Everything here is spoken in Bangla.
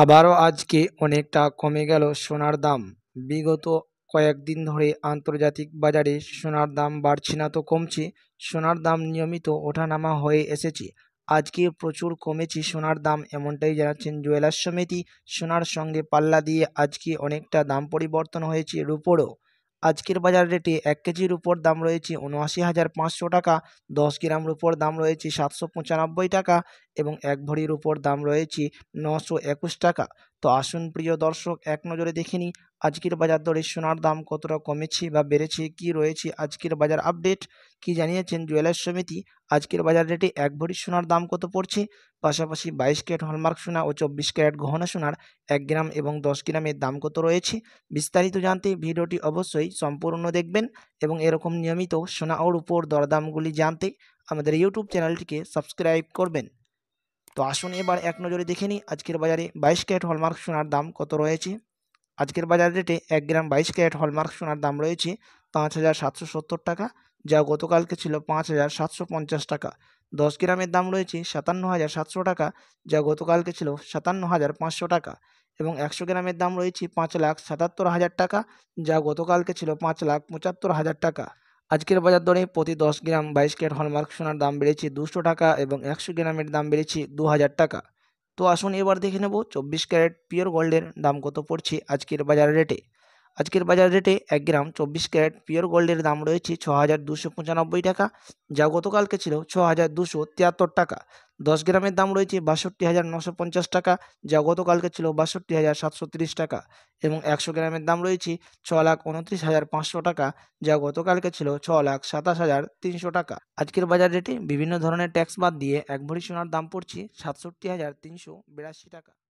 আবারও আজকে অনেকটা কমে গেল সোনার দাম বিগত কয়েকদিন ধরে আন্তর্জাতিক বাজারে সোনার দাম বাড়ছে না তো কমছে সোনার দাম নিয়মিত ওঠানামা হয়ে এসেছে আজকে প্রচুর কমেছে সোনার দাম এমনটাই জানাচ্ছেন জুয়েলার সমিতি সোনার সঙ্গে পাল্লা দিয়ে আজকে অনেকটা দাম পরিবর্তন হয়েছে রুপোরও আজকের বাজার রেটে এক কেজির উপর দাম রয়েছে উনআশি হাজার পাঁচশো টাকা দশ গ্রাম উপর দাম রয়েছে সাতশো পঁচানব্বই টাকা এবং এক ভরির উপর দাম রয়েছে নশো একুশ টাকা তো আসুন প্রিয় দর্শক এক নজরে দেখিনি আজকের বাজার দরে সোনার দাম কতটা কমেছে বা বেড়েছে কি রয়েছে আজকের বাজার আপডেট কি জানিয়েছেন জুয়েলার্স সমিতি আজকের বাজার রেটে এক ভরি সোনার দাম কত পড়ছে পাশাপাশি বাইশ ক্যারেট হলমার্ক সোনা ও চব্বিশ ক্যারেট গহনা সোনার এক গ্রাম এবং দশ গ্রামের দাম কত রয়েছে বিস্তারিত জানতে ভিডিওটি অবশ্যই সম্পূর্ণ দেখবেন এবং এরকম নিয়মিত সোনা ওর উপর দরদামগুলি জানতে আমাদের ইউটিউব চ্যানেলটিকে সাবস্ক্রাইব করবেন তো আসুন এবার এক নজরে দেখে নিই আজকের বাজারে বাইশ ক্যারেট হলমার্ক সোনার দাম কত রয়েছে আজকের বাজার রেটে এক গ্রাম বাইশ ক্যারেট হলমার্ক সোনার দাম রয়েছে পাঁচ হাজার সাতশো সত্তর টাকা যা গতকালকে ছিল পাঁচ হাজার সাতশো পঞ্চাশ টাকা দশ গ্রামের দাম রয়েছে সাতান্ন হাজার সাতশো টাকা যা গতকালকে ছিল সাতান্ন হাজার পাঁচশো টাকা এবং একশো গ্রামের দাম রয়েছে পাঁচ লাখ সাতাত্তর হাজার টাকা যা গতকালকে ছিল পাঁচ লাখ পঁচাত্তর হাজার টাকা আজকের বাজার দরে প্রতি দশ গ্রাম বাইশ ক্যারেট হলমার্ক সোনার দাম বেড়েছে দুশো টাকা এবং একশো গ্রামের দাম বেড়েছে দু হাজার টাকা তো আসুন এবার দেখে নেব চব্বিশ ক্যারেট পিওর গোল্ডের দাম কত পড়ছে আজকের বাজার রেটে আজকের বাজার রেটে এক গ্রাম চব্বিশ ক্যারেট পিওর গোল্ডের দাম রয়েছে ছ হাজার দুশো পঁচানব্বই টাকা যা গতকালকে ছিল ছ হাজার দুশো তিয়াত্তর টাকা দশ গ্রামের দাম রয়েছে বাষট্টি হাজার নশো পঞ্চাশ টাকা যা গতকালকে ছিল বাষট্টি হাজার সাতশো তিরিশ টাকা এবং একশো গ্রামের দাম রয়েছে ছ লাখ উনত্রিশ হাজার পাঁচশো টাকা যা গতকালকে ছিল ছ লাখ সাতাশ হাজার তিনশো টাকা আজকের বাজার রেটে বিভিন্ন ধরনের ট্যাক্স বাদ দিয়ে এক ভরি সোনার দাম পড়ছে সাতষট্টি হাজার তিনশো বিরাশি টাকা